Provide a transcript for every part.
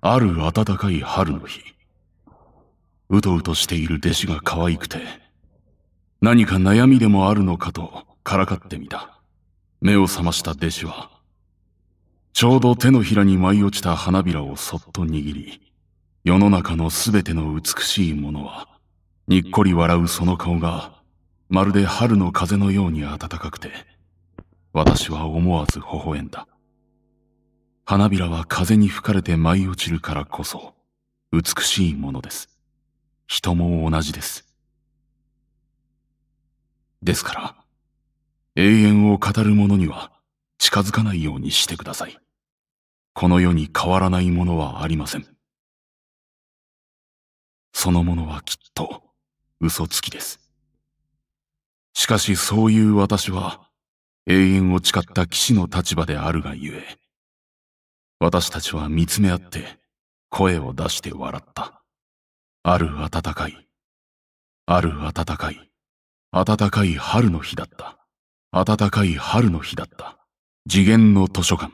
ある暖かい春の日、うとうとしている弟子が可愛くて、何か悩みでもあるのかとからかってみた。目を覚ました弟子は、ちょうど手のひらに舞い落ちた花びらをそっと握り、世の中のすべての美しいものは、にっこり笑うその顔が、まるで春の風のように暖かくて、私は思わず微笑んだ。花びらは風に吹かれて舞い落ちるからこそ、美しいものです。人も同じです。ですから、永遠を語る者には近づかないようにしてください。この世に変わらないものはありません。そのものはきっと嘘つきです。しかしそういう私は永遠を誓った騎士の立場であるがゆえ、私たちは見つめ合って声を出して笑った。ある暖かい、ある暖かい、暖かい春の日だった。暖かい春の日だった。次元の図書館。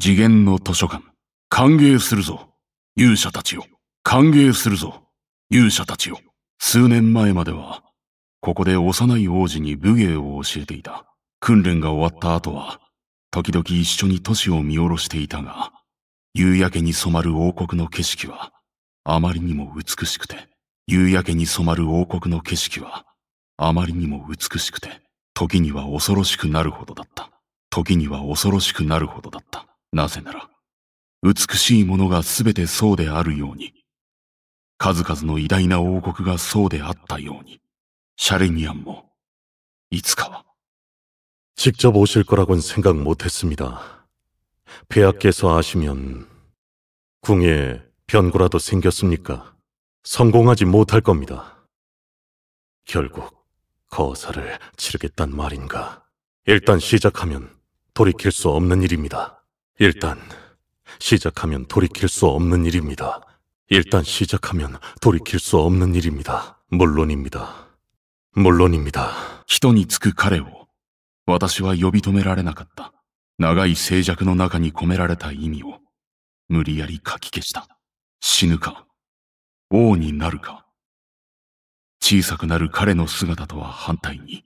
次元の図書館。歓迎するぞ。勇者たちよ。歓迎するぞ。勇者たちよ。数年前までは、ここで幼い王子に武芸を教えていた。訓練が終わった後は、時々一緒に都市を見下ろしていたが、夕焼けに染まる王国の景色は、あまりにも美しくて、夕焼けに染まる王国の景色は、あまりにも美しくて、時には恐ろしくなるほどだった。時には恐ろしくなるほどだった。なぜなら、美しいものがすべてそうであるように、数々の偉大な王国がそうであったように、シャレニアンも、いつかは、 직접 오실 거라곤 생각 못했습니다. 폐하께서 아시면 궁에 변고라도 생겼습니까? 성공하지 못할 겁니다. 결국 거사를 치르겠단 말인가. 일단 시작하면 돌이킬 수 없는 일입니다. 일단 시작하면 돌이킬 수 없는 일입니다. 일단 시작하면 돌이킬 수 없는 일입니다. 물론입니다. 물론입니다. 人につく彼を私は呼び止められなかった。長い静寂の中に込められた意味を、無理やり書き消した。死ぬか、王になるか。小さくなる彼の姿とは反対に、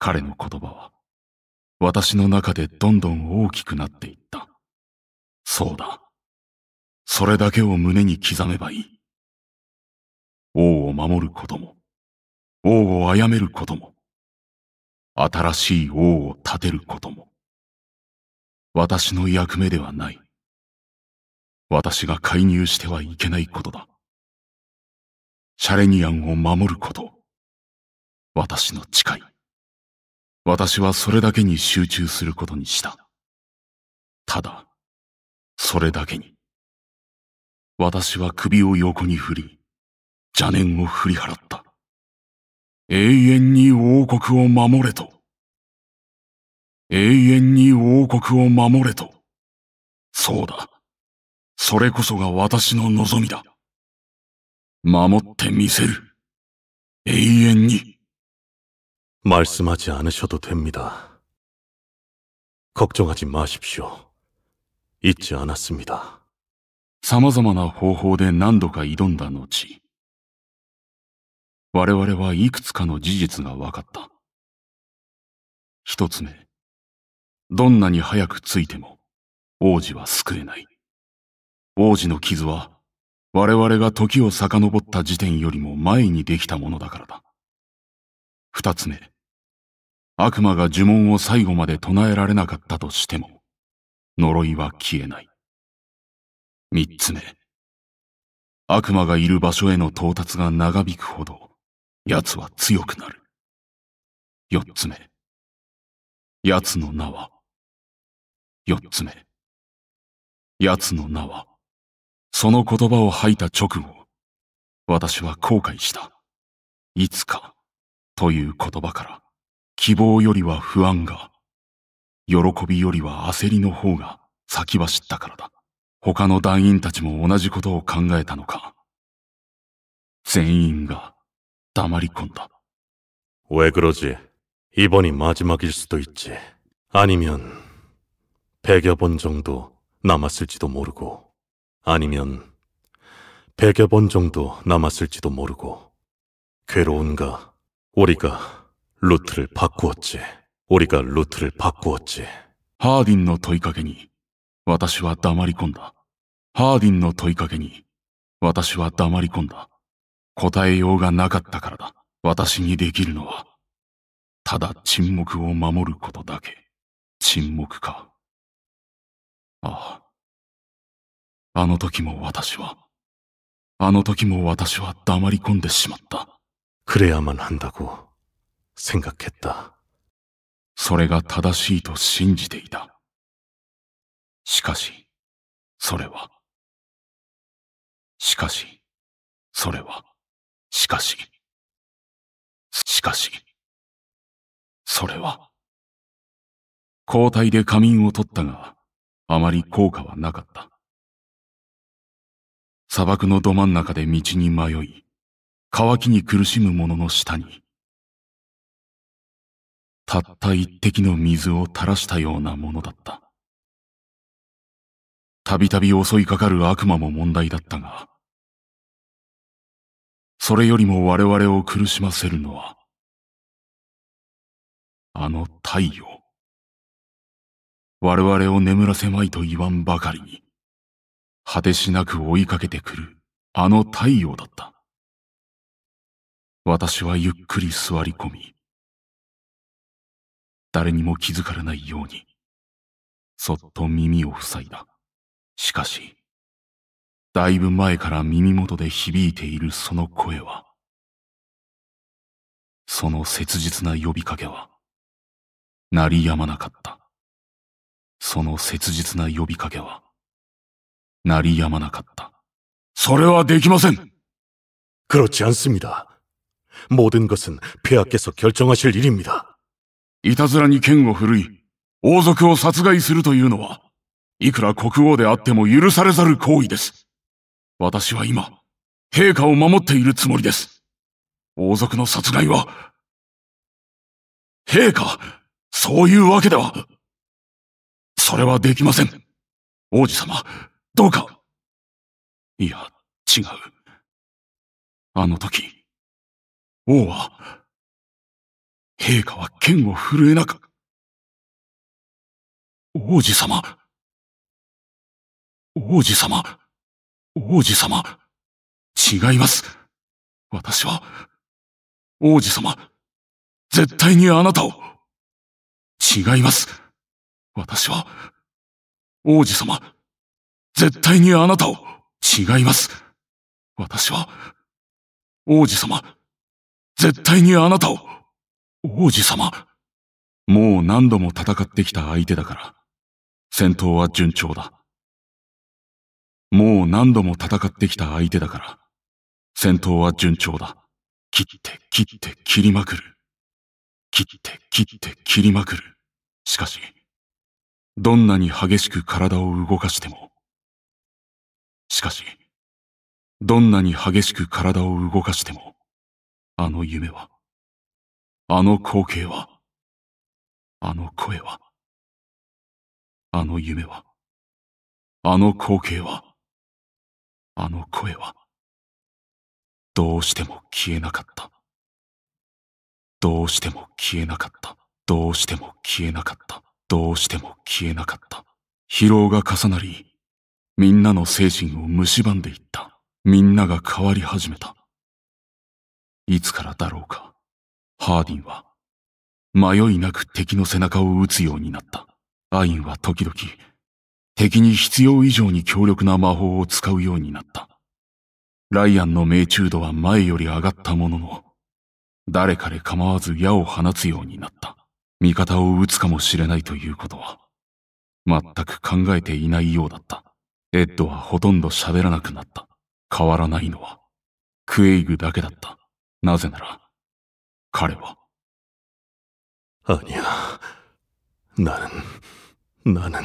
彼の言葉は、私の中でどんどん大きくなっていった。そうだ。それだけを胸に刻めばいい。王を守ることも、王を殺めることも、新しい王を立てることも、私の役目ではない。私が介入してはいけないことだ。シャレニアンを守ること。私の誓い。私はそれだけに集中することにした。ただ、それだけに。私は首を横に振り、邪念を振り払った。永遠に王国を守れと。永遠に王国を守れと。そうだ。それこそが私の望みだ。守ってみせる。永遠に말씀하지않으셔도됩니다걱정하지마십시오잊지않았습니다様々な方法で何度か挑んだ後、我々はいくつかの事実が分かった。一つ目、どんなに早く着いても王子は救えない。王子の傷は我々が時を遡った時点よりも前にできたものだからだ。二つ目、悪魔が呪文を最後まで唱えられなかったとしても、呪いは消えない。三つ目、悪魔がいる場所への到達が長引くほど、奴は強くなる。四つ目。奴の名は。四つ目。奴の名は。その言葉を吐いた直後、私は後悔した。いつか、という言葉から、希望よりは不安が、喜びよりは焦りの方が先走ったからだ。他の団員たちも同じことを考えたのか。全員が 따마리콘다. 왜 그러지? 이번이 마지막일 수도 있지. 아니면 백여번 정도 남았을지도 모르고 아니면 백여번 정도 남았을지도 모르고 괴로운가 우리가 루트를 바꾸었지. 우리가 루트를 바꾸었지. 하딘 너 토이카게니 私は黙り込んだ。ハーディンの問いかけに、私は黙り込んだ。答えようがなかったからだ。私にできるのは、ただ沈黙を守ることだけ。沈黙か。ああ。あの時も私は、あの時も私は黙り込んでしまった。クレアマン한다고생각했 다。 それが正しいと信じていた。しかし、それは。しかし、それは。しかし、しかし、それは。交代で仮眠を取ったが、あまり効果はなかった。砂漠のど真ん中で道に迷い、乾きに苦しむ者の下に、たった一滴の水を垂らしたようなものだった。たびたび襲いかかる悪魔も問題だったが、それよりも我々を苦しませるのは、あの太陽。我々を眠らせまいと言わんばかりに、果てしなく追いかけてくるあの太陽だった。私はゆっくり座り込み、誰にも気づかれないように、そっと耳を塞いだ。しかし、だいぶ前から耳元で響いているその声は、その切実な呼びかけは、鳴りやまなかった。その切実な呼びかけは、鳴りやまなかった。それはできません그렇지않습니다모든것은ペア께서결정하실일입니다いたずらに剣を振るい、王族を殺害するというのは、いくら国王であっても許されざる行為です。私は今、陛下を守っているつもりです。王族の殺害は、陛下、そういうわけでは、それはできません。王子様、どうか。いや、違う。あの時、王は、陛下は剣を震えなく、王子様、王子様、王子様。違います。私は、王子様。絶対にあなたを。違います。私は、王子様。絶対にあなたを。違います。私は、王子様。絶対にあなたを。王子様。もう何度も戦ってきた相手だから、戦闘は順調だ。もう何度も戦ってきた相手だから。戦闘は順調だ。切って切って切りまくる。切って切って切りまくる。しかし、どんなに激しく体を動かしても。しかし、どんなに激しく体を動かしても、あの夢は、あの光景は、あの声は、あの夢は、あの光景は、あの声は。どうしても消えなかった。どうしても消えなかった。どうしても消えなかった。どうしても消えなかった。疲労が重なり、みんなの精神を蝕んでいった。みんなが変わり始めた。いつからだろうか。ハーディンは、迷いなく敵の背中を撃つようになった。アインは時々、敵に必要以上に強力な魔法を使うようになった。ライアンの命中度は前より上がったものの、誰彼構わず矢を放つようになった。味方を撃つかもしれないということは、全く考えていないようだった。エッドはほとんど喋らなくなった。変わらないのは、クエイグだけだった。なぜなら、彼は。アニャ、なん、なん。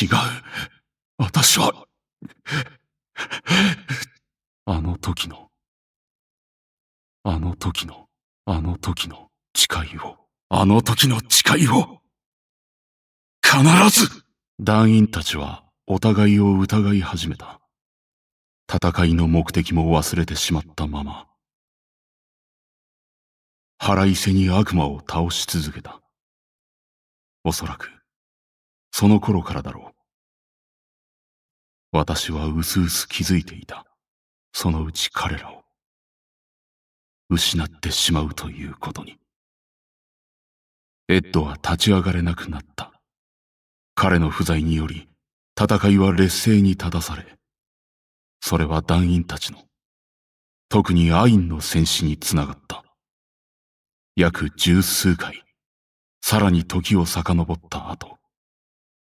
違う。私は、あの時の、あの時の、あの時の誓いを、あの時の誓いを、必ず団員たちはお互いを疑い始めた。戦いの目的も忘れてしまったまま。腹いせに悪魔を倒し続けた。おそらく、その頃からだろう。私はうすうす気づいていた。そのうち彼らを。失ってしまうということに。エッドは立ち上がれなくなった。彼の不在により、戦いは劣勢に立たされ、それは団員たちの、特にアインの戦死につながった。約十数回、さらに時を遡った後、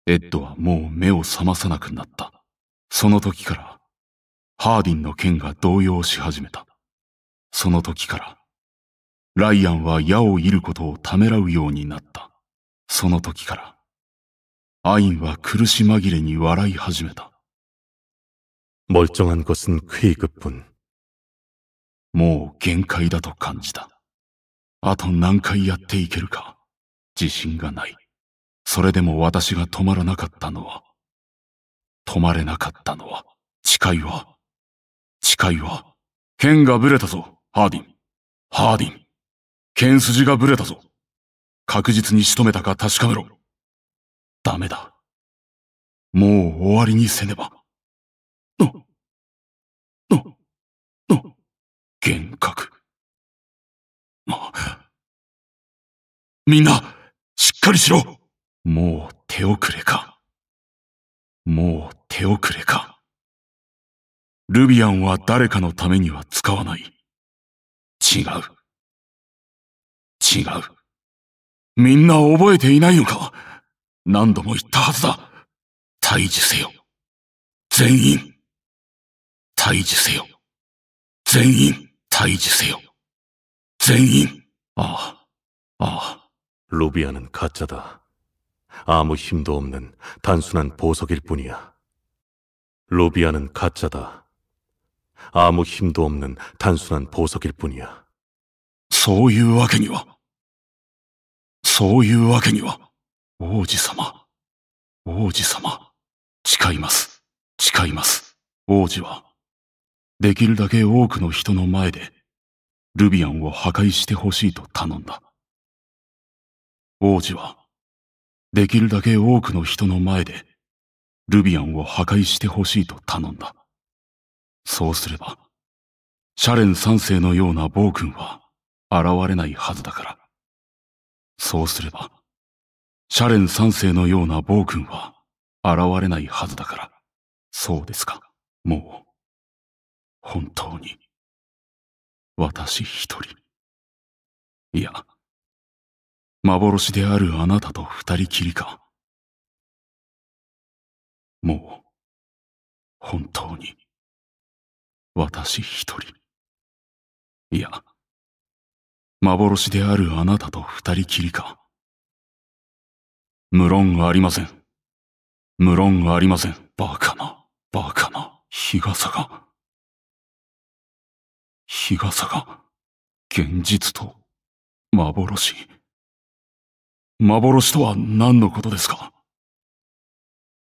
エッドはもう目を覚まさなくなった。その時から、ハーディンの剣が動揺し始めた。その時から、ライアンは矢を射ることをためらうようになった。その時から、アインは苦し紛れに笑い始めた。멀쩡한것은쾌이그 뿐。 もう限界だと感じた。あと何回やっていけるか、自信がない。それでも私が止まらなかったのは、止まれなかったのは、誓いは、誓いは、剣がぶれたぞ、ハーディン。ハーディン。剣筋がぶれたぞ。確実に仕留めたか確かめろ。ダメだ。もう終わりにせねば。の、の、の、幻覚。みんな、しっかりしろもう手遅れか。もう手遅れか。ルビアンは誰かのためには使わない。違う。違う。みんな覚えていないのか何度も言ったはずだ。退治せよ。全員。退治せよ。全員、退治せよ。全員。ああ、ああ。ロビアンの勝ッだ。아무힘도없는단순한보석일뿐이야루비아는가짜다아무힘도없는단순한보석일뿐이야そういうわけには。そういうわけには。王子様。王子様。誓います。誓います。王子は、できるだけ多くの人の前で、ルビアンを破壊してほしいと頼んだ。王子は、できるだけ多くの人の前で、ルビアンを破壊してほしいと頼んだ。そうすれば、シャレン三世のような暴君は現れないはずだから。そうすれば、シャレン三世のような暴君は現れないはずだから。そうですか、もう。本当に。私一人。いや。幻であるあなたと二人きりか。もう、本当に、私一人。いや、幻であるあなたと二人きりか。無論ありません。無論ありません。バカな、バカな、日傘が。日傘が、現実と、幻。幻とは何のことですか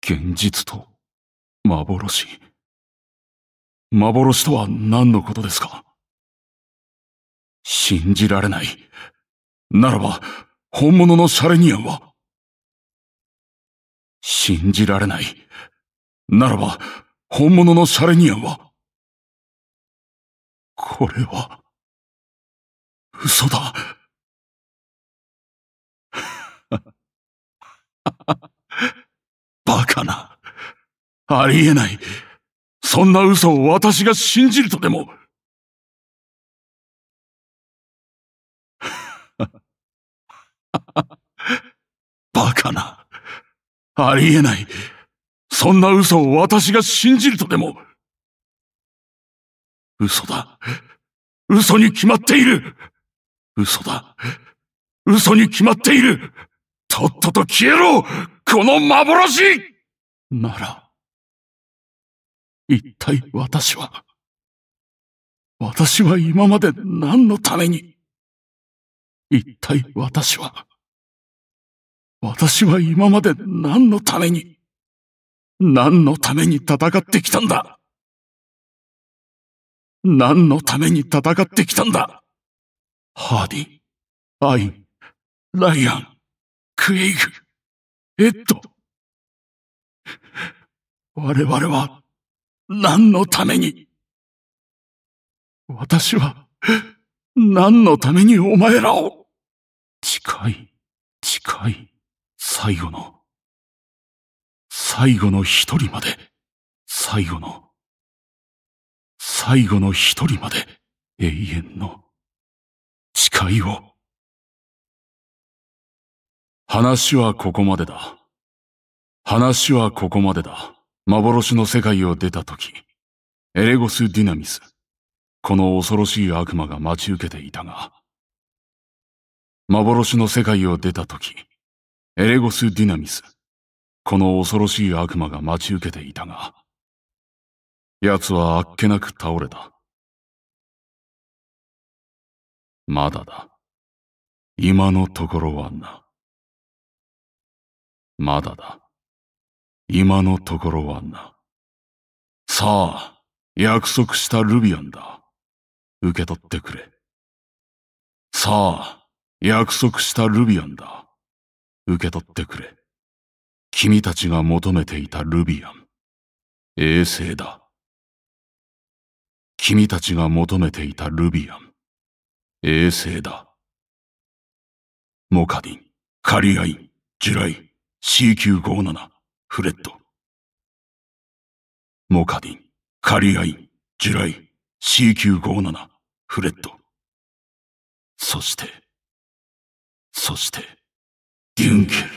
現実と幻。幻とは何のことですか信じられない。ならば、本物のシャレニアンは信じられない。ならば、本物のシャレニアンはこれは、嘘だ。バカな。ありえない。そんな嘘を私が信じるとでも。バカな。ありえない。そんな嘘を私が信じるとでも。嘘だ。嘘に決まっている。嘘だ。嘘に決まっている。とっとと消えろこの幻なら、一体私は、私は今まで何のために、一体私は、私は今まで何のために、何のために戦ってきたんだ何のために戦ってきたんだハーディ、アイ、ライアン。クエイグ、エッド。我々は、何のために私は、何のためにお前らを近い、近い、最後の、最後の一人まで、最後の、最後の一人まで、永遠の、誓いを。話はここまでだ。話はここまでだ。幻の世界を出た時、エレゴス・ディナミス。この恐ろしい悪魔が待ち受けていたが、幻の世界を出た時、エレゴス・ディナミス。この恐ろしい悪魔が待ち受けていたが、奴はあっけなく倒れた。まだだ。今のところはな。まだだ。今のところはな。さあ、約束したルビアンだ。受け取ってくれ。さあ、約束したルビアンだ。受け取ってくれ。君たちが求めていたルビアン。衛星だ。君たちが求めていたルビアン。衛星だ。モカディン、カリアイン、ジュライン。C957、フレット。モカディン、カリアイン、ジュライ、C957、フレット。そして、そして、デュンケル。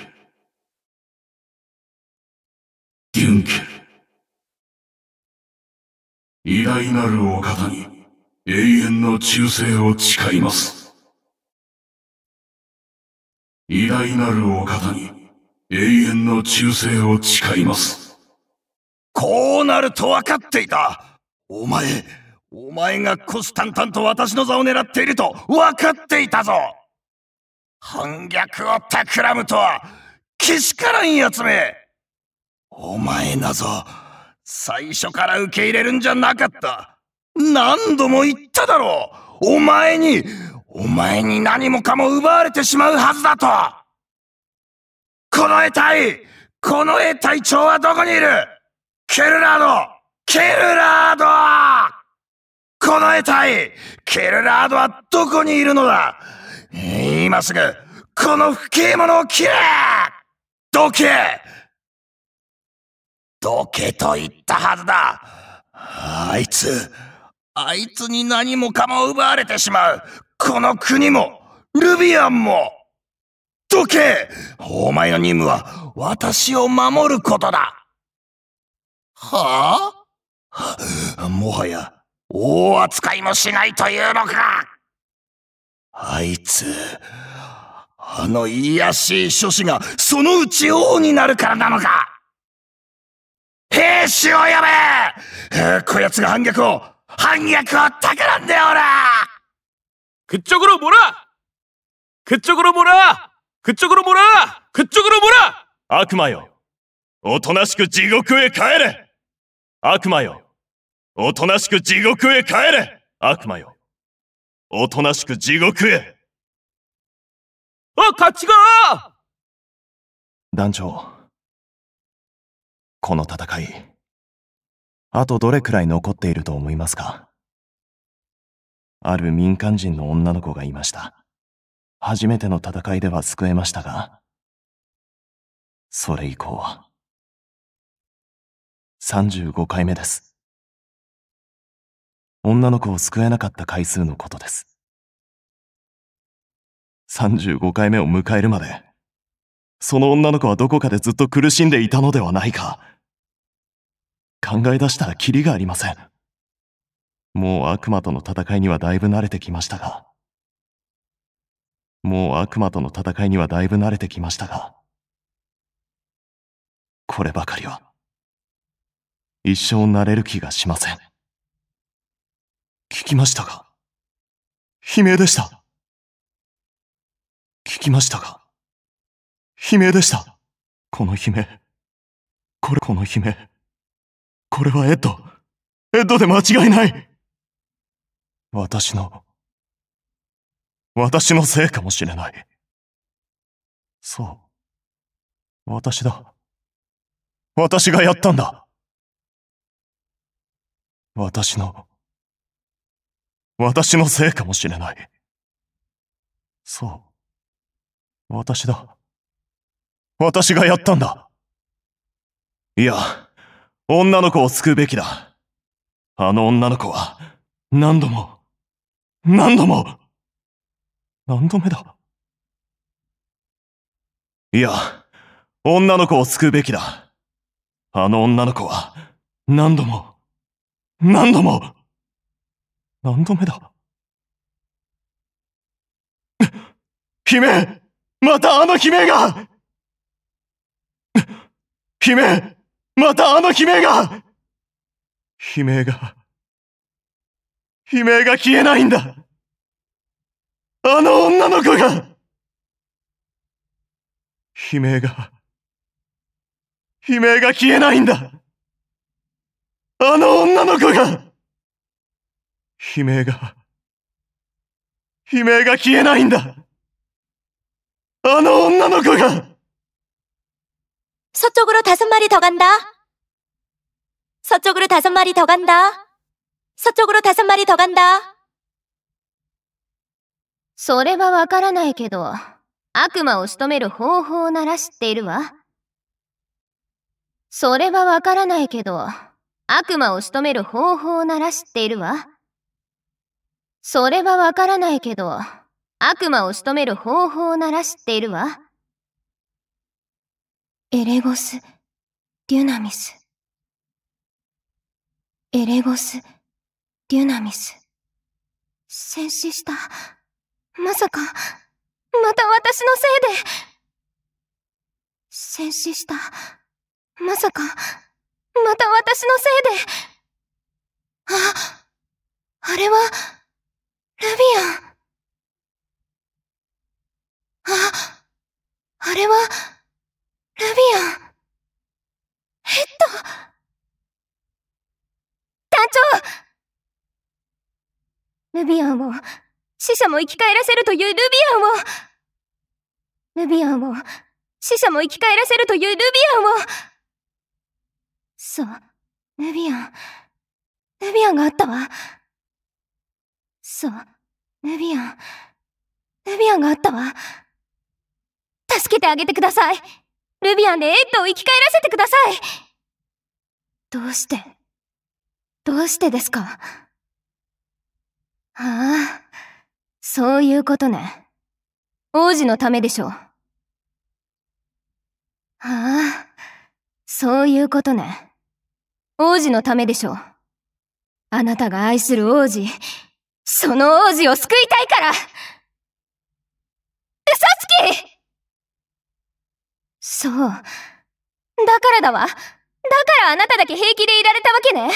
デュンケル。偉大なるお方に永遠の忠誠を誓います。偉大なるお方に永遠の忠誠を誓います。こうなると分かっていたお前、お前がコタンタンと私の座を狙っていると分かっていたぞ反逆を企むとは、けしからん奴めお前なぞ、最初から受け入れるんじゃなかった。何度も言っただろうお前に、お前に何もかも奪われてしまうはずだとこの絵体この絵体長はどこにいるケルラードケルラードこの絵体ケルラードはどこにいるのだ今すぐ、この不景者を切れどけどけと言ったはずだあいつ、あいつに何もかも奪われてしまうこの国も、ルビアンもどけお前の任務は私を守ることだはあもはや大扱いもしないというのかあいつ、あの癒やしい諸子がそのうち王になるからなのか兵士を呼べこやつが反逆を、反逆を企んでおらくっちょころもらくっちょころもらくっちょ그쪽으로몰아그쪽으로몰아悪魔よ、おとなしく地獄へ帰れ悪魔よ、おとなしく地獄へ帰れ悪魔よ、おとなしく地獄へあ、勝ちが団長、この戦い、あとどれくらい残っていると思いますかある民間人の女の子がいました。初めての戦いでは救えましたが、それ以降は、35回目です。女の子を救えなかった回数のことです。35回目を迎えるまで、その女の子はどこかでずっと苦しんでいたのではないか。考え出したらキリがありません。もう悪魔との戦いにはだいぶ慣れてきましたが。もう悪魔との戦いにはだいぶ慣れてきましたが、こればかりは、一生慣れる気がしません。聞きましたか悲鳴でした。聞きましたか悲鳴でした。この悲鳴。これ、この悲鳴。これはエッド。エッドで間違いない私の私のせいかもしれない。そう。私だ。私がやったんだ。私の、私のせいかもしれない。そう。私だ。私がやったんだ。いや、女の子を救うべきだ。あの女の子は、何度も、何度も何度目だいや、女の子を救うべきだ。あの女の子は、何度も、何度も何度目だ姫またあの姫が姫またあの悲鳴が悲鳴が、悲鳴が消えないんだあの女の子が悲鳴が、悲鳴が消えないんだあの女の子が悲鳴が、悲鳴が消えないんだあの女の子が서쪽으로다섯마리더간다서쪽으로다섯마리더간다서쪽으로다섯마리더간다それはわからないけど、悪魔を仕留める方法なら知っているわ。それはわからないけど、悪魔を仕留める方法なら知っているわ。それはわからないけど、悪魔を仕留める方法なら知っているわ。エレゴス、デュナミス。エレゴス、デュナミス。戦死した。まさか、また私のせいで。戦死した。まさか、また私のせいで。あ、あれは、ルビアン。あ、あれは、ルビアン。えっと。団長ルビアンを死者も生き返らせるというルビアンをルビアンを死者も生き返らせるというルビアンをそうルビアンルビアンがあったわそうルビアンルビアンがあったわ助けてあげてくださいルビアンでエッドを生き返らせてくださいどうしてどうしてですかああそういうことね。王子のためでしょう。ああ、そういうことね。王子のためでしょう。あなたが愛する王子、その王子を救いたいからうさつきそう。だからだわ。だからあなただけ平気でいられたわけね。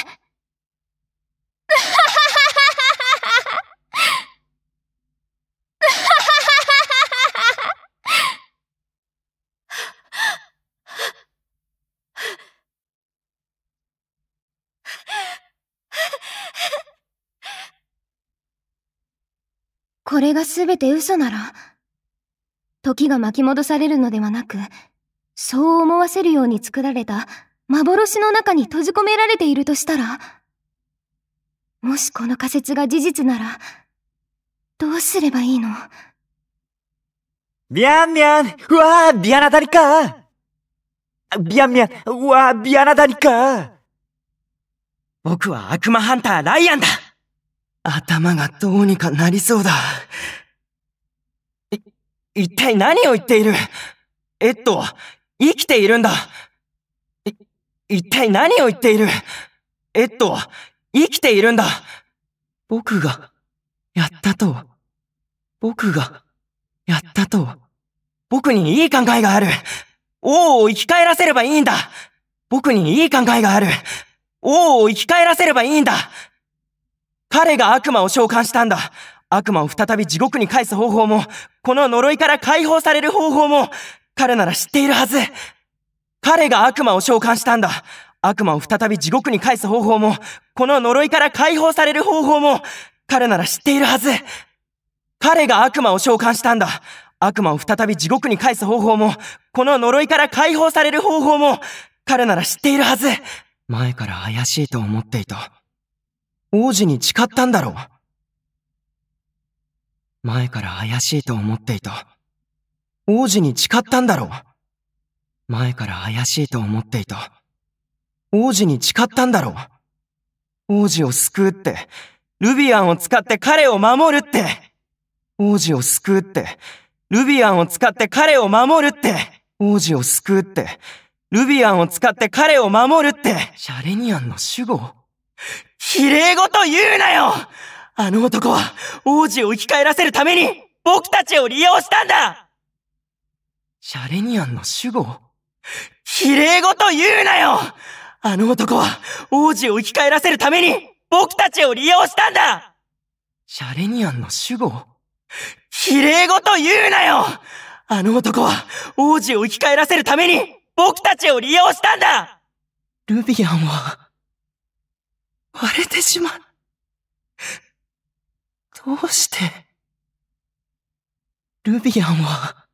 これが全て嘘なら、時が巻き戻されるのではなく、そう思わせるように作られた幻の中に閉じ込められているとしたら、もしこの仮説が事実なら、どうすればいいのビャンビャンうわービアナダリかビャンビャンうわービアナダリか僕は悪魔ハンターライアンだ頭がどうにかなりそうだ。い、一体何を言っているエッと、は生きているんだい、一体何を言っているエッと、は生きているんだ僕がやったと、僕がやったと、僕にいい考えがある王を生き返らせればいいんだ僕にいい考えがある王を生き返らせればいいんだ彼が悪魔を召喚したんだ。悪魔を再び地獄に返す方法も、この呪いから解放される方法も、彼なら知っているはず。彼が悪魔を召喚したんだ。悪魔を再び地獄に返す方法も、この呪いから解放される方法も、彼なら知っているはず。彼が悪魔を召喚したんだ。悪魔を再び地獄に返す方法も、この呪いから解放される方法も、彼なら知っているはず。前から怪しいと思っていた。王子に誓ったんだろう前から怪しいと思っていた。王子に誓ったんだろう前から怪しいと思っていた。王子に誓ったんだろう王子を救うって、ルビアンを使って彼を守るって王子を救うって、ルビアンを使って彼を守るって王子を救うって、ルビアンを使って彼を守るってシャレニアンの主語綺麗事言うなよあの男は王子を生き返らせるために僕たちを利用したんだシャレニアンの主語綺麗事言うなよあの男は王子を生き返らせるために僕たちを利用したんだシャレニアンの主語綺麗事言うなよあの男は王子を生き返らせるために僕たちを利用したんだルビアンは。割れてしまう。どうして、ルビアンは、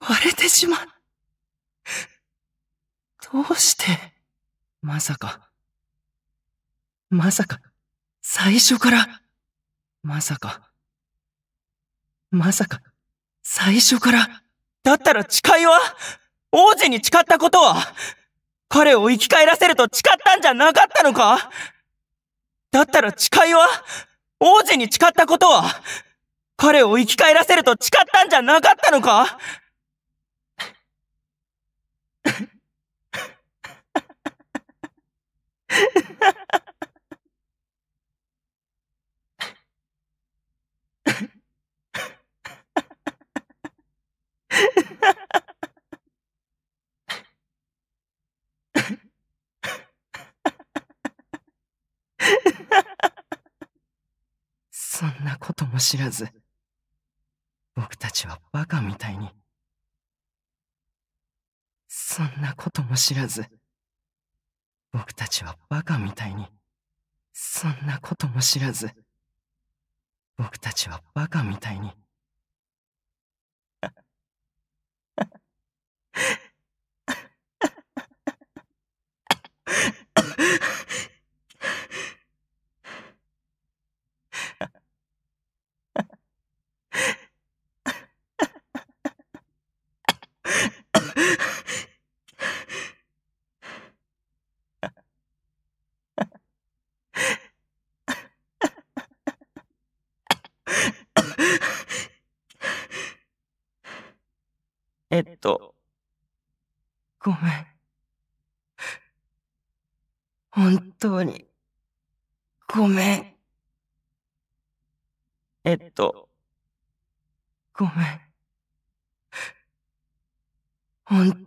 割れてしまう。どうして、まさか、まさか、最初から、まさか、まさか、最初から、だったら誓いは王子に誓ったことは彼を生き返らせると誓ったんじゃなかったのかだったら誓いは王子に誓ったことは彼を生き返らせると誓ったんじゃなかったのか知らず僕たちはバカみたいにそんなことも知らず僕たちはバカみたいにそんなことも知らず僕たちはバカみたいに。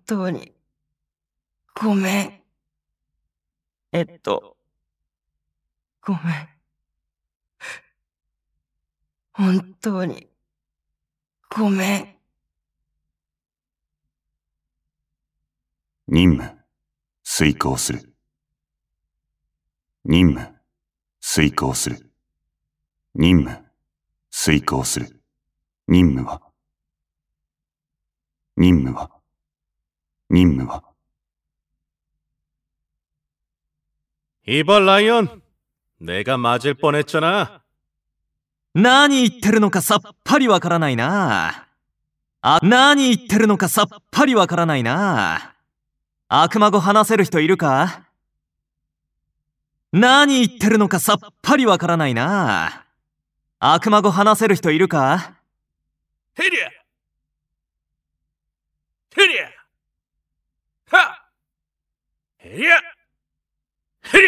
当に、ごめん。えっと、ごめん。本当に、ごめん。任務、遂行する。任務、遂行する。任務、遂行する。任務は任務は任務は이ライオン、내가맞을뻔했잖아何言ってるのかさっぱりわからないなあ何言ってるのかさっぱりわからないな悪魔語話せる人いるか何言ってるのかさっぱりわからないな悪魔語話せる人いるかヘリアヘリアへりゃへ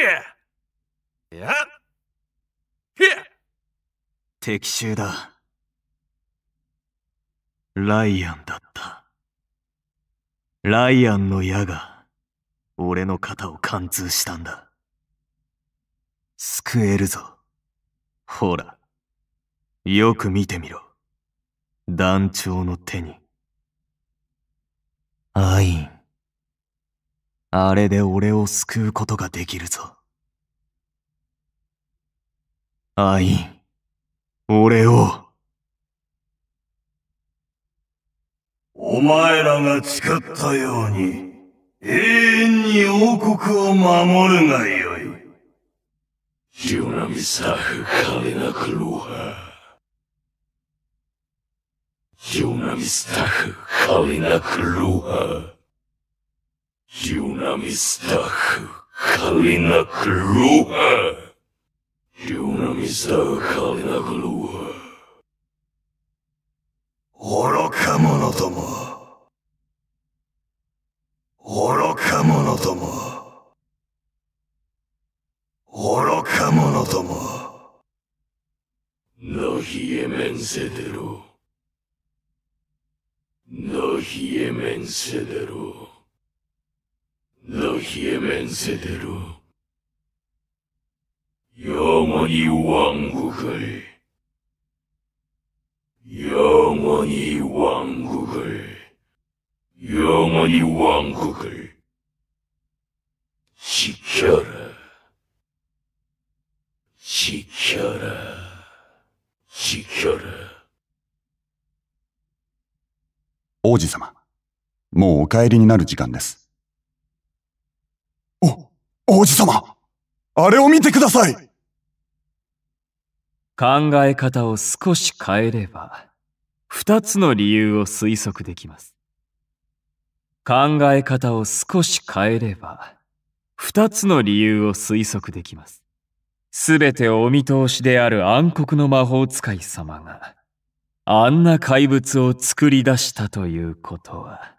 りゃやへ敵襲だライアンだったライアンの矢が俺の肩を貫通したんだ救えるぞほらよく見てみろ団長の手にアインあれで俺を救うことができるぞ。アイン、俺を。お前らが誓ったように、永遠に王国を守るがよい。ジュナミサフカレナクロハ。ジュナミスタフカレナクロハ。Юна местах, калина глуха. Юна местах, калина глуха. 愚か者ども。愚か者ども。愚か者ども。のひへ面せでろ。のひへ面せでろ。너희의맹세대로영원히왕국을영원히왕국을영원히왕국을지켜라지켜라지켜라王子様、もうお帰りになる時間です。王子様あれを見てください考え方を少し変えれば、二つの理由を推測できます。考え方を少し変えれば、二つの理由を推測できます。すべてお見通しである暗黒の魔法使い様が、あんな怪物を作り出したということは。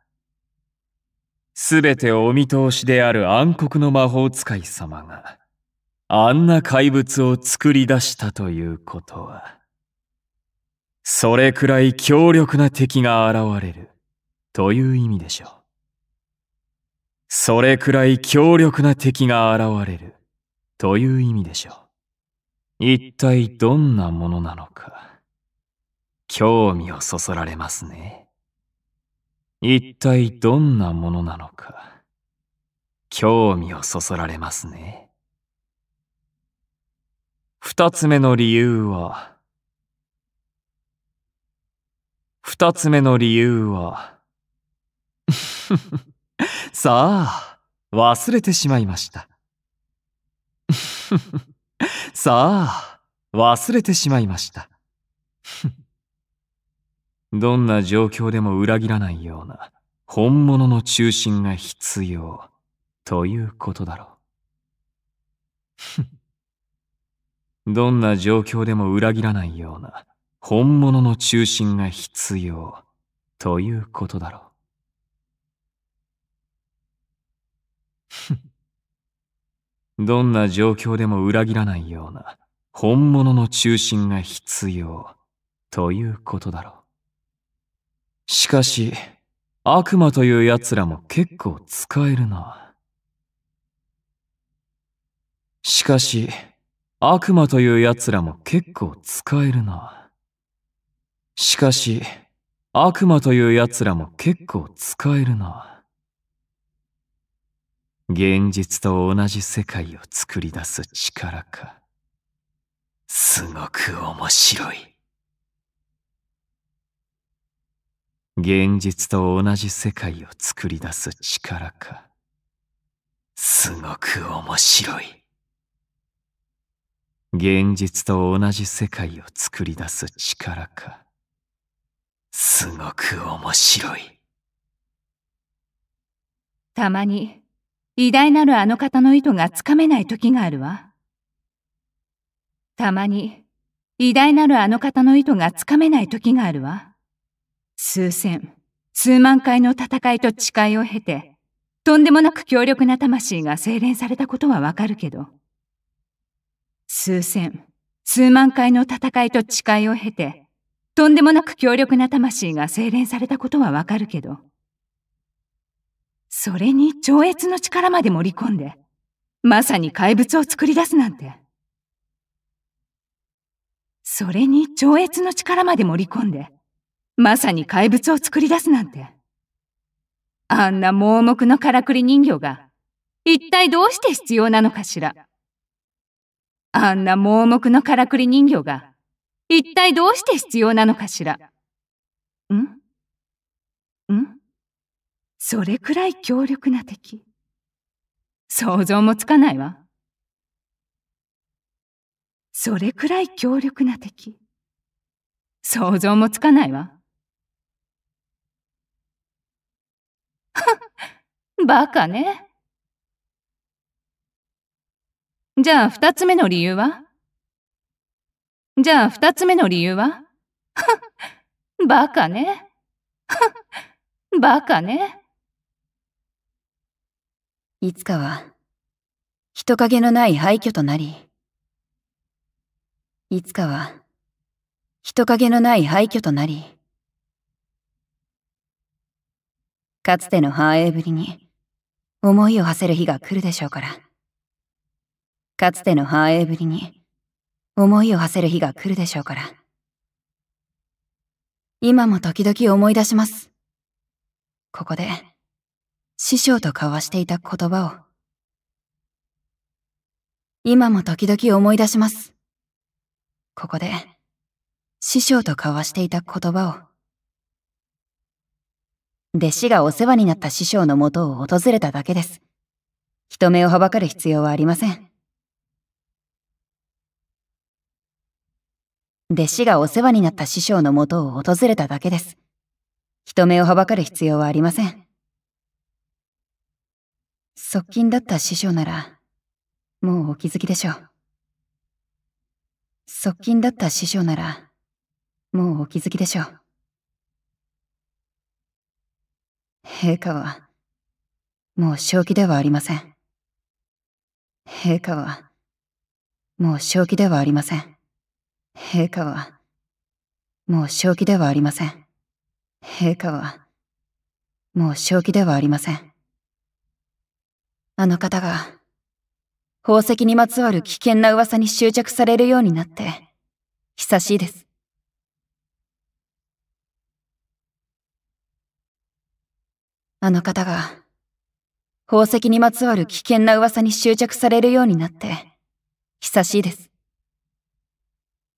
すべてお見通しである暗黒の魔法使い様が、あんな怪物を作り出したということは、それくらい強力な敵が現れる、という意味でしょう。それくらい強力な敵が現れる、という意味でしょう。一体どんなものなのか、興味をそそられますね。一体どんなものなのか興味をそそられますね二つ目の理由は二つ目の理由は さあ忘れてしまいました さあ忘れてしまいましたどんな状況でも裏切らないような本物の中心が必要ということだろう。どんな状況でも裏切らないような本物の中心が必要ということだろう。どんな状況でも裏切らないような本物の中心が必要ということだろう。しかし、悪魔という奴らも結構使えるな。しかし、悪魔という奴らも結構使えるな。しかし、悪魔という奴らも結構使えるな。現実と同じ世界を作り出す力か。すごく面白い。現実と同じ世界を作り出す力か。すごく面白い。現実と同じ世界を作り出す力か。すごく面白い。たまに、偉大なるあの方の意図がつかめない時があるわ。たまに、偉大なるあの方の意図がつかめない時があるわ。数千、数万回の戦いと誓いを経て、とんでもなく強力な魂が精錬されたことはわかるけど、数千、数万回の戦いと誓いを経て、とんでもなく強力な魂が精錬されたことはわかるけど、それに超越の力まで盛り込んで、まさに怪物を作り出すなんて。それに超越の力まで盛り込んで、まさに怪物を作り出すなんて。あんな盲目のからくり人形が、一体どうして必要なのかしら。あんな盲目のからくり人形が、一体どうして必要なのかしら。んんそれくらい強力な敵。想像もつかないわ。それくらい強力な敵。想像もつかないわ。バカね。じゃあ二つ目の理由はじゃあ二つ目の理由は バカね。バカね。いつかは、人影のない廃墟となり、いつかは、人影のない廃墟となり、かつての繁栄ぶりに思いを馳せる日が来るでしょうからかつての繁栄ぶりに思いを馳せる日が来るでしょうから今も時々思い出しますここで師匠と交わしていた言葉を今も時々思い出しますここで師匠と交わしていた言葉を弟子がお世話になった師匠のもとを訪れただけです。人目をはばかる必要はありません。弟子がお世話になった師匠のもとを訪れただけです。人目をはばかる必要はありません。側近だった師匠なら、もうお気づきでしょう。側近だった師匠なら、もうお気づきでしょう。陛下は、もう正気ではありません。陛下は、もう正気ではありません。陛下は、もう正気ではありません。陛下は、もう正気ではありません。あの方が、宝石にまつわる危険な噂に執着されるようになって、久しいです。あの方が、宝石にまつわる危険な噂に執着されるようになって、久しいです。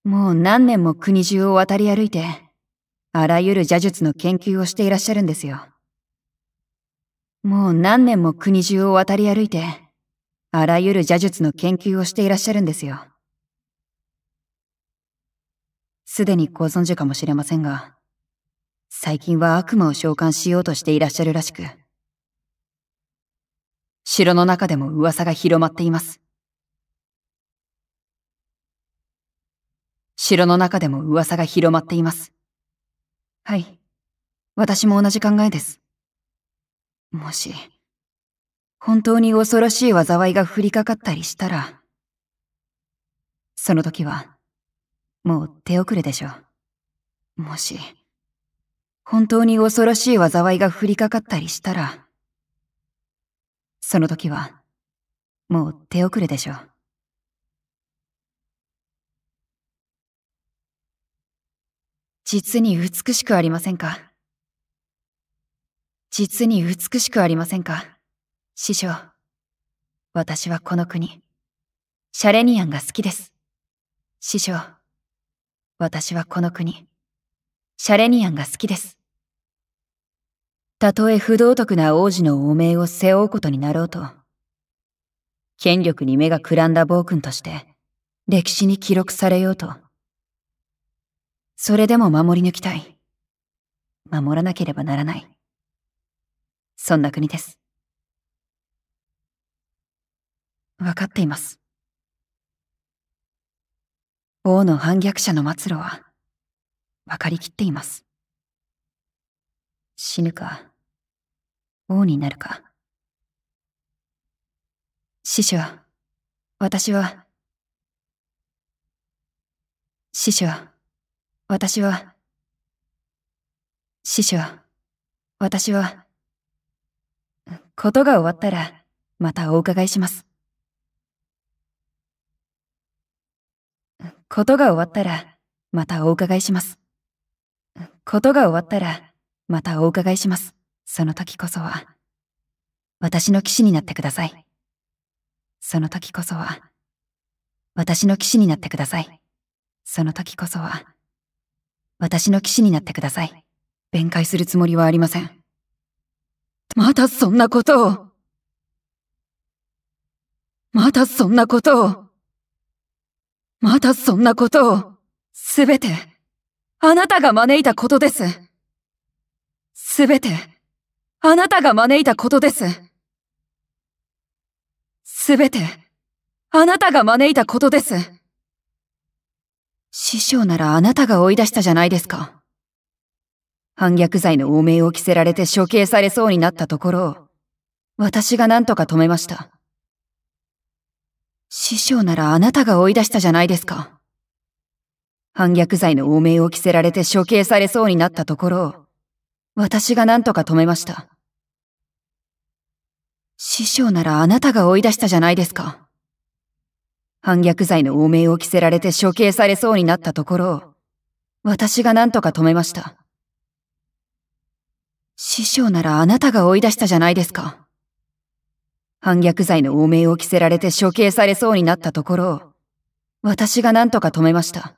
もう何年も国中を渡り歩いて、あらゆる邪術の研究をしていらっしゃるんですよ。もう何年も国中を渡り歩いて、あらゆる邪術の研究をしていらっしゃるんですよ。すでにご存知かもしれませんが、最近は悪魔を召喚しようとしていらっしゃるらしく。城の中でも噂が広まっています。城の中でも噂が広まっています。はい。私も同じ考えです。もし、本当に恐ろしい災いが降りかかったりしたら、その時は、もう手遅れでしょう。もし、本当に恐ろしい災いが降りかかったりしたら、その時は、もう手遅れでしょう。実に美しくありませんか実に美しくありませんか師匠。私はこの国、シャレニアンが好きです。師匠。私はこの国、シャレニアンが好きです。たとえ不道徳な王子の汚名を背負うことになろうと、権力に目がくらんだ暴君として、歴史に記録されようと。それでも守り抜きたい。守らなければならない。そんな国です。わかっています。王の反逆者の末路は、分かりきっています死ぬか王になるか師匠私は師匠私は師匠私はことが終わったらまたお伺いしますことが終わったらまたお伺いしますことが終わったら、またお伺いします。その時こそは、私の騎士になってください。その時こそは、私の騎士になってください。その時こそは、私の騎士になってください。弁解するつもりはありません。またそんなことをまたそんなことをまたそんなことをすべてあなたが招いたことです。すべて、あなたが招いたことです。すべて、あなたが招いたことです。師匠ならあなたが追い出したじゃないですか。反逆罪の汚名を着せられて処刑されそうになったところを、私が何とか止めました。師匠ならあなたが追い出したじゃないですか。反逆罪の汚名を着せられて処刑されそうになったところを、私が何とか止めました。師匠ならあなたが追い出したじゃないですか。反逆罪の汚名を着せられて処刑されそうになったところを、私が何とか止めました。師匠ならあなたが追い出したじゃないですか。反逆罪の汚名を着せられて処刑されそうになったところを、私が何とか止めました。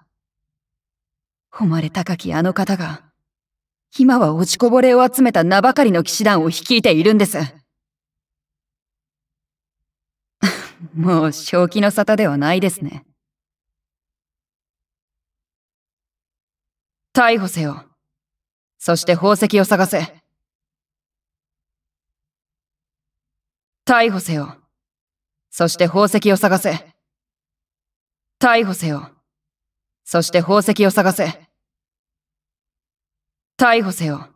誉れ高きあの方が、今は落ちこぼれを集めた名ばかりの騎士団を率いているんです。もう正気の沙汰ではないですね。逮捕せよ。そして宝石を探せ。逮捕せよ。そして宝石を探せ。逮捕せよ。そして宝石を探せ。逮捕せよ。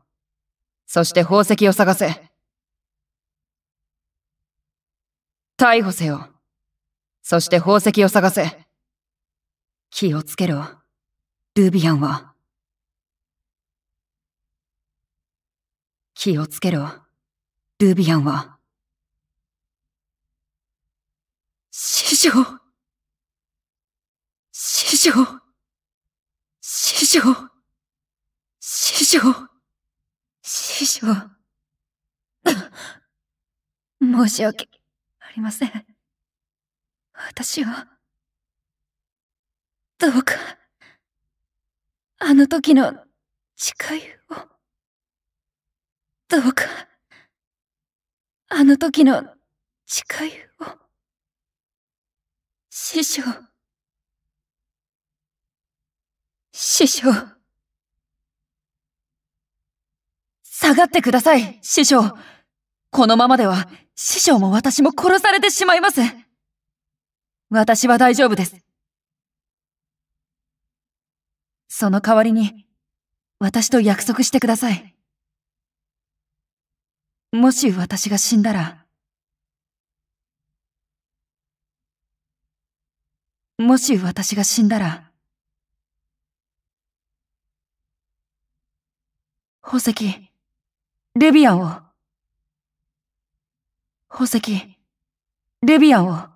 そして宝石を探せ。逮捕せよ。そして宝石を探せ。気をつけろ。ルビアンは。気をつけろ。ルビアンは。師匠。師匠。師匠。師匠。師匠。申し訳ありません。私は、どうか、あの時の誓いを、どうか、あの時の誓いを、師匠、師匠。下がってください、師匠。このままでは、師匠も私も殺されてしまいます。私は大丈夫です。その代わりに、私と約束してください。もし私が死んだら、もし私が死んだら、宝石、レビアンを。宝石、レビアンを。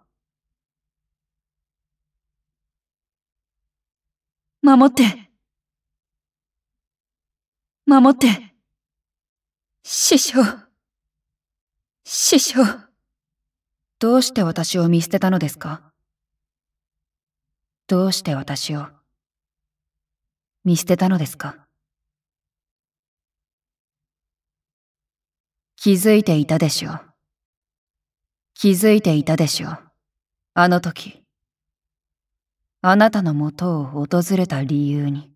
守って。守って。師匠。師匠。どうして私を見捨てたのですかどうして私を見捨てたのですか気づいていたでしょう。気づいていたでしょう。あの時。あなたのもとを訪れた理由に。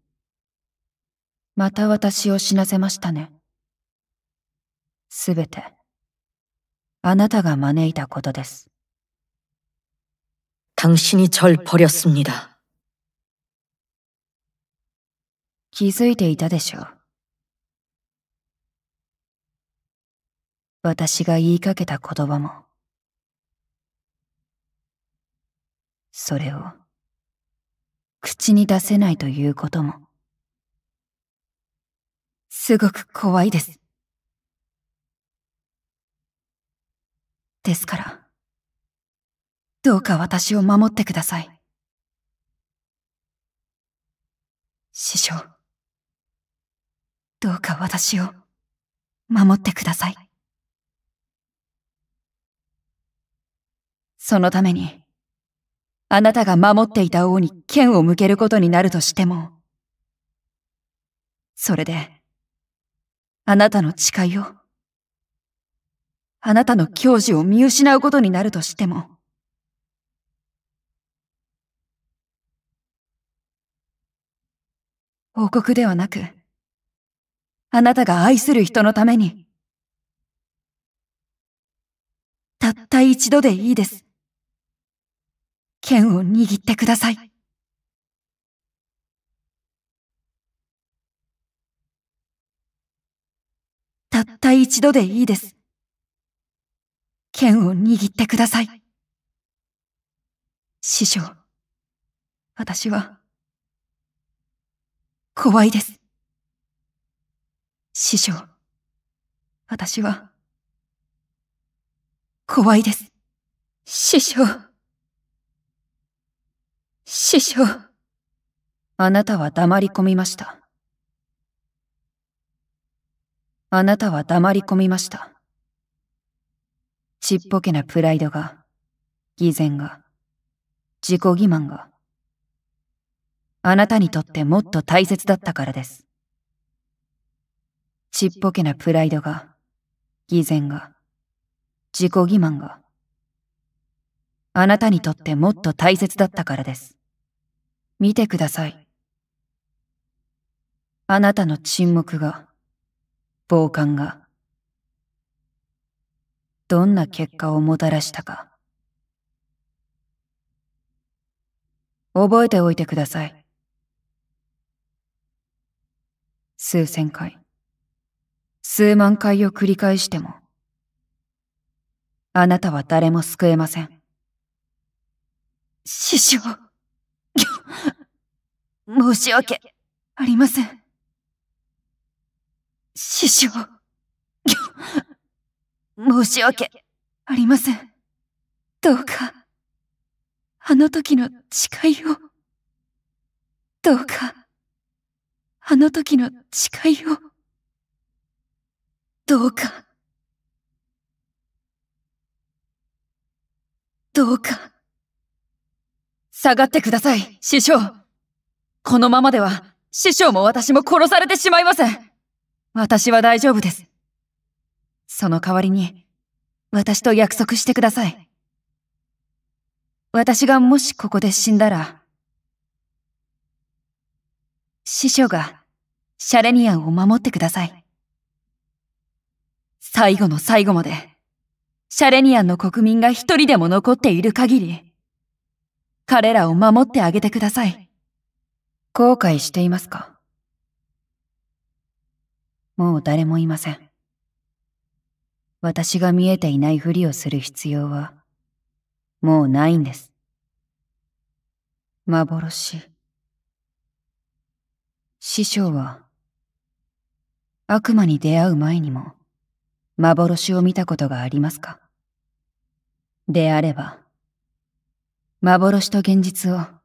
また私を死なせましたね。すべて、あなたが招いたことです。당신이절버렸습니다いていたでしょう。私が言いかけた言葉もそれを口に出せないということもすごく怖いですですからどうか私を守ってください師匠どうか私を守ってくださいそのために、あなたが守っていた王に剣を向けることになるとしても、それで、あなたの誓いを、あなたの教授を見失うことになるとしても、王国ではなく、あなたが愛する人のために、たった一度でいいです。剣を握ってください。たった一度でいいです。剣を握ってください。師匠、私は、怖いです。師匠、私は、怖いです。師匠。師匠。あなたは黙り込みました。あなたは黙り込みました。ちっぽけなプライドが、偽善が、自己欺瞞が、あなたにとってもっと大切だったからです。ちっぽけなプライドが、偽善が、自己欺瞞が、あなたにとってもっと大切だったからです。見てください。あなたの沈黙が、傍観が、どんな結果をもたらしたか。覚えておいてください。数千回、数万回を繰り返しても、あなたは誰も救えません。師匠。申し訳ありません。師匠。申し訳ありません。どうか、あの時の誓いを。どうか、あの時の誓いを。どうか。どうか。下がってください、師匠。このままでは、師匠も私も殺されてしまいます。私は大丈夫です。その代わりに、私と約束してください。私がもしここで死んだら、師匠がシャレニアンを守ってください。最後の最後まで、シャレニアンの国民が一人でも残っている限り、彼らを守ってあげてください。後悔していますかもう誰もいません。私が見えていないふりをする必要は、もうないんです。幻。師匠は、悪魔に出会う前にも、幻を見たことがありますかであれば、幻と現実を、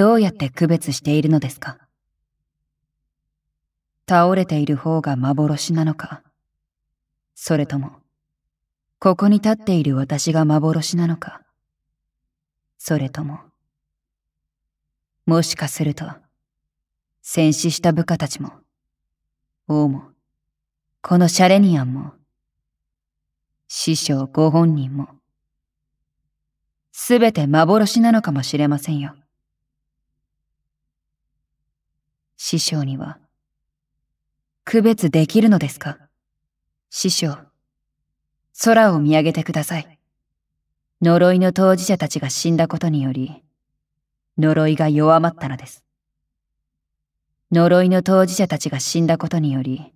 どうやって区別しているのですか倒れている方が幻なのかそれとも、ここに立っている私が幻なのかそれとも、もしかすると、戦死した部下たちも、王も、このシャレニアンも、師匠ご本人も、すべて幻なのかもしれませんよ。師匠には。区別できるのですか師匠。空を見上げてください。呪いの当事者たちが死んだことにより、呪いが弱まったのです。呪いの当事者たちが死んだことにより、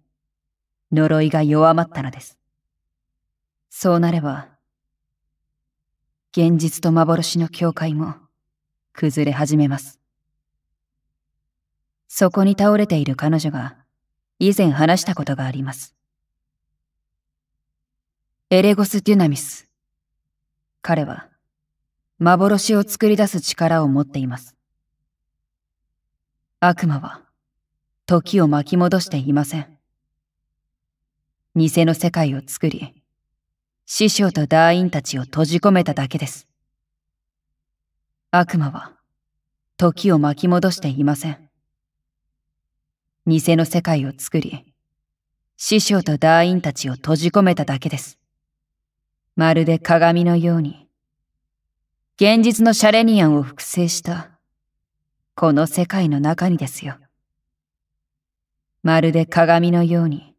呪いが弱まったのです。そうなれば、現実と幻の境界も崩れ始めます。そこに倒れている彼女が以前話したことがあります。エレゴス・デュナミス。彼は幻を作り出す力を持っています。悪魔は時を巻き戻していません。偽の世界を作り、師匠と団員たちを閉じ込めただけです。悪魔は時を巻き戻していません。偽の世界を作り、師匠と団員たちを閉じ込めただけです。まるで鏡のように、現実のシャレニアンを複製した、この世界の中にですよ。まるで鏡のように、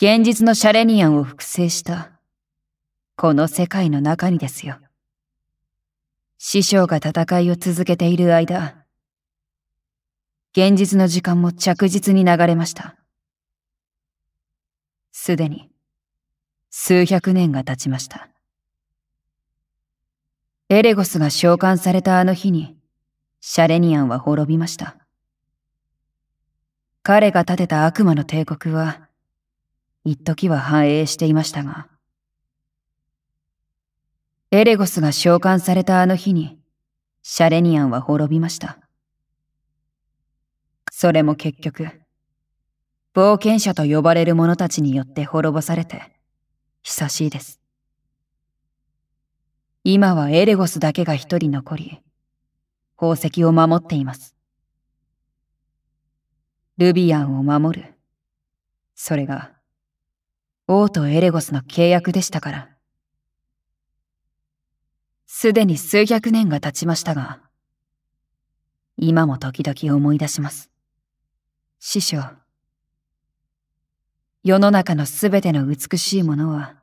現実のシャレニアンを複製した、この世界の中にですよ。師匠が戦いを続けている間、現実の時間も着実に流れました。すでに、数百年が経ちました。エレゴスが召喚されたあの日に、シャレニアンは滅びました。彼が建てた悪魔の帝国は、一時は繁栄していましたが、エレゴスが召喚されたあの日に、シャレニアンは滅びました。それも結局、冒険者と呼ばれる者たちによって滅ぼされて、久しいです。今はエレゴスだけが一人残り、宝石を守っています。ルビアンを守る。それが、王とエレゴスの契約でしたから。すでに数百年が経ちましたが、今も時々思い出します。師匠世の中のすべての美しいものは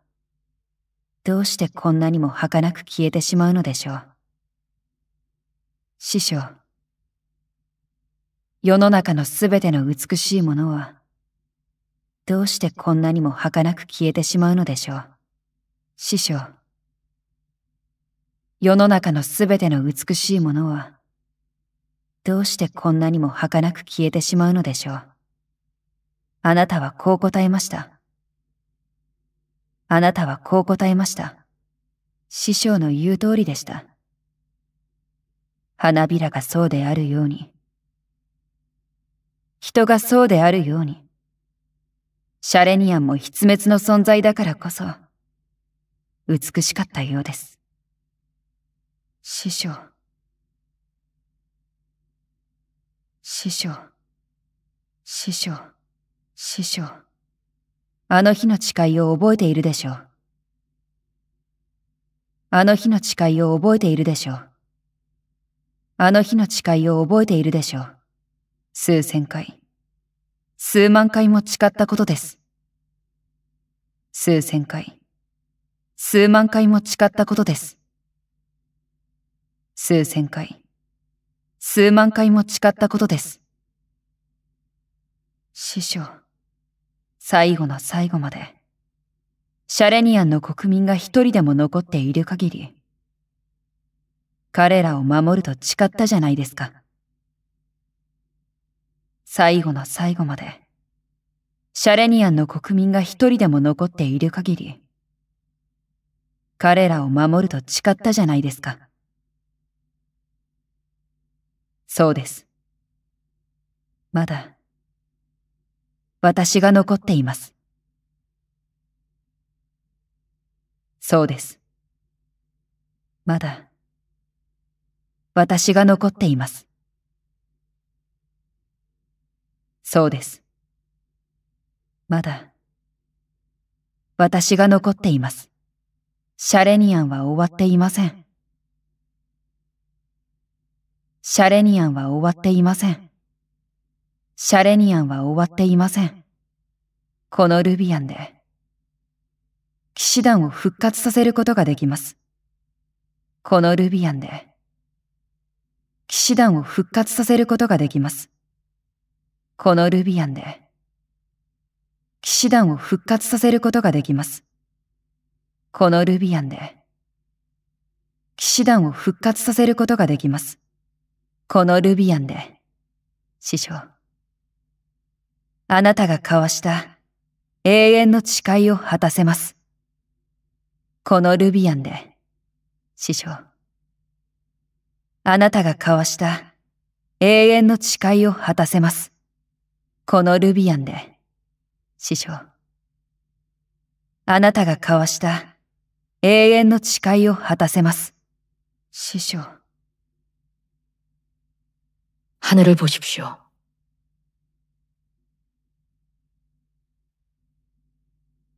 どうしてこんなにも儚く消えてしまうのでしょう師匠世の中のすべての美しいものはどうしてこんなにも儚く消えてしまうのでしょう師匠世の中のすべての美しいものはどうしてこんなにも儚く消えてしまうのでしょう。あなたはこう答えました。あなたはこう答えました。師匠の言う通りでした。花びらがそうであるように。人がそうであるように。シャレニアンも筆滅の存在だからこそ、美しかったようです。師匠。師匠、師匠、師匠。あの日の誓いを覚えているでしょう。あの日の誓いを覚えているでしょう。あの日の誓いを覚えているでしょう。数千回、数万回も誓ったことです。数千回、数万回も誓ったことです。数千回、数万回も誓ったことです。師匠、最後の最後まで、シャレニアンの国民が一人でも残っている限り、彼らを守ると誓ったじゃないですか。最後の最後まで、シャレニアンの国民が一人でも残っている限り、彼らを守ると誓ったじゃないですか。そうです。まだ、私が残っています。そうです。まだ、私が残っています。そうです。まだ、私が残っています。シャレニアンは終わっていません。シャレニアンは終わっていません。シャレニアンは終わっていません。このルビアンで、騎士団を復活させることができます。このルビアンで、騎士団を復活させることができます。このルビアンで、騎士団を復活させることができます。このルビアンで、騎士団を復活させることができます。このルビアンで、師匠。あなたが交わした永遠の誓いを果たせます。このルビアンで、師匠。あなたが交わした永遠の誓いを果たせます。このルビアンで、師匠。あなたが交わした永遠の誓いを果たせます。師匠。 하늘을 보십시오.